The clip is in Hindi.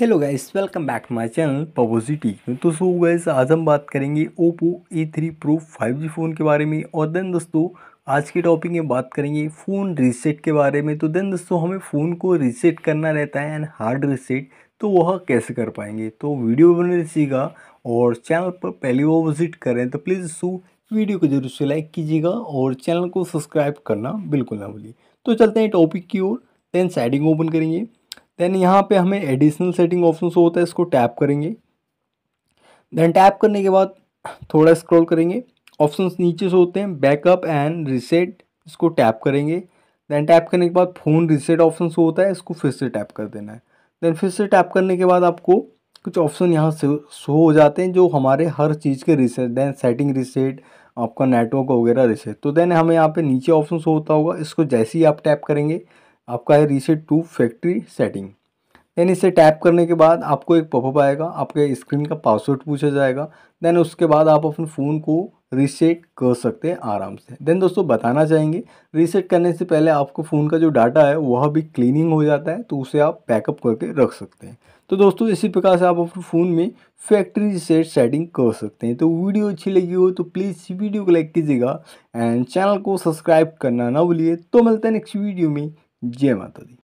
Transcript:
hello guys welcome back to my channel पबोजी में तो सो गाइस आज हम बात करेंगे Oppo A three pro five G phone के बारे में और देन दोस्तों आज के टॉपिक में बात करेंगे फ़ोन रीसेट के बारे में तो देन दोस्तों हमें फ़ोन को रीसेट करना रहता है एंड हार्ड रीसेट तो वह कैसे कर पाएंगे तो वीडियो बने सीखा और चैनल पर पहली वो विजिट करें तो प्लीज़ दोस्तों वीडियो को जरूर से लाइक कीजिएगा और चैनल को सब्सक्राइब करना बिल्कुल ना भूलिए तो चलते हैं टॉपिक की ओर देन साइडिंग ओपन करेंगे देन यहाँ पे हमें एडिशनल सेटिंग ऑप्शन शो होता है इसको टैप करेंगे देन टैप करने के बाद थोड़ा स्क्रॉल करेंगे ऑप्शंस नीचे से होते हैं बैकअप एंड रिसेट इसको टैप करेंगे देन टैप करने के बाद फ़ोन रिसेट ऑप्शन शो होता है इसको फिर से टैप कर देना है देन फिर से टैप करने के बाद आपको कुछ ऑप्शन यहाँ से शो हो जाते हैं जो हमारे हर चीज़ के रिसेट देन सेटिंग रिसेट आपका नेटवर्क वगैरह रिसेट तो देन हमें यहाँ पे नीचे ऑप्शन शो होता होगा इसको जैसे ही आप टैप करेंगे आपका है reset to factory setting then इसे टैप करने के बाद आपको एक पॉपअप आएगा आपके स्क्रीन का पासवर्ड पूछा जाएगा देन उसके बाद आप अपने फ़ोन को रीसेट कर सकते हैं आराम से देन दोस्तों बताना चाहेंगे रीसेट करने से पहले आपको फ़ोन का जो डाटा है वह भी क्लीनिंग हो जाता है तो उसे आप बैकअप करके रख सकते हैं तो दोस्तों इसी प्रकार से आप अपने फ़ोन में फैक्ट्री रिसेट सेटिंग कर सकते हैं तो वीडियो अच्छी लगी हो तो प्लीज़ वीडियो को लाइक कीजिएगा एंड चैनल को सब्सक्राइब करना ना भूलिए तो मिलता है नेक्स्ट वीडियो में जय माता दी